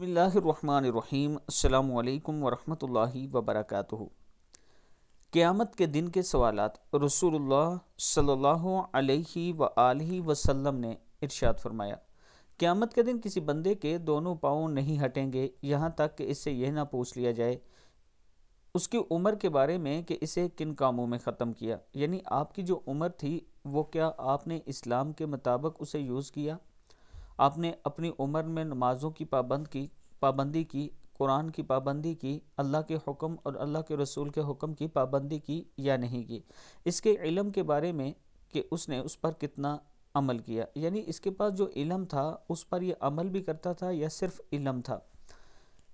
बसमीम् अल्लाम वरहमल वबरक क़्यामत के दिन के सवालत रसूलुल्लाह सल्लल्लाहु अलैहि अलैहि वसल्लम ने इरशाद फरमाया क़्यामत के दिन किसी बंदे के दोनों पाँव नहीं हटेंगे यहाँ तक कि इससे यह ना पूछ लिया जाए उसकी उम्र के बारे में कि इसे किन कामों में ख़त्म किया यानी आपकी जो उम्र थी वो क्या आपने इस्लाम के मुताबिक उसे यूज़ किया आपने अपनी उम्र में नमाज़ों की पाबंद की पाबंदी की कुरान की पाबंदी की अल्लाह के हुक्म और अल्लाह के रसूल के हुक्म की पाबंदी की या नहीं की इसके इलम के बारे में कि उसने उस पर कितना अमल किया यानी इसके पास जो इलम था उस पर यह अमल भी करता था या सिर्फ इलम था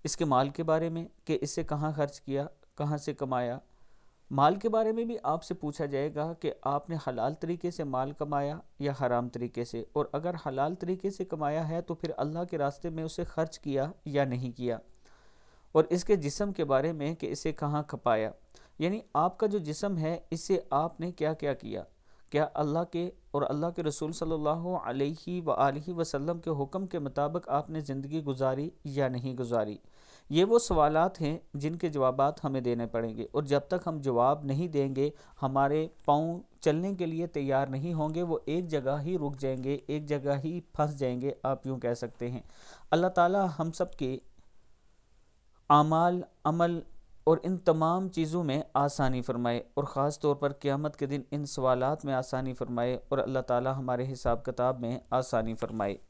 इसके माल के बारे में कि इससे कहाँ खर्च किया कहाँ से कमाया माल के बारे में भी आपसे पूछा जाएगा कि आपने हलाल तरीके से माल कमाया या हराम तरीके से और अगर हलाल तरीके से कमाया है तो फिर अल्लाह के रास्ते में उसे खर्च किया या नहीं किया और इसके जिसम के बारे में कि इसे कहाँ खपाया यानी आपका जो जिसम है इसे आपने क्या क्या किया क्या अल्लाह के और अल्लाह के रसूल सल्लल्लाहु अलैहि अलैहि वसल्लम के हुक्म के मुताबिक आपने ज़िंदगी गुजारी या नहीं गुजारी ये वो सवालात हैं जिनके जवाब हमें देने पड़ेंगे और जब तक हम जवाब नहीं देंगे हमारे पाँव चलने के लिए तैयार नहीं होंगे वो एक जगह ही रुक जाएंगे एक जगह ही फंस जाएंगे आप यूँ कह सकते हैं अल्लाह ताला हम सब के आमाल अमल और इन तमाम चीज़ों में आसानी फरमाए और ख़ास तौर पर क़्यामत के दिन इन सवालात में आसानी फरमाए और अल्लाह ताला हमारे हिसाब किताब में आसानी फरमाए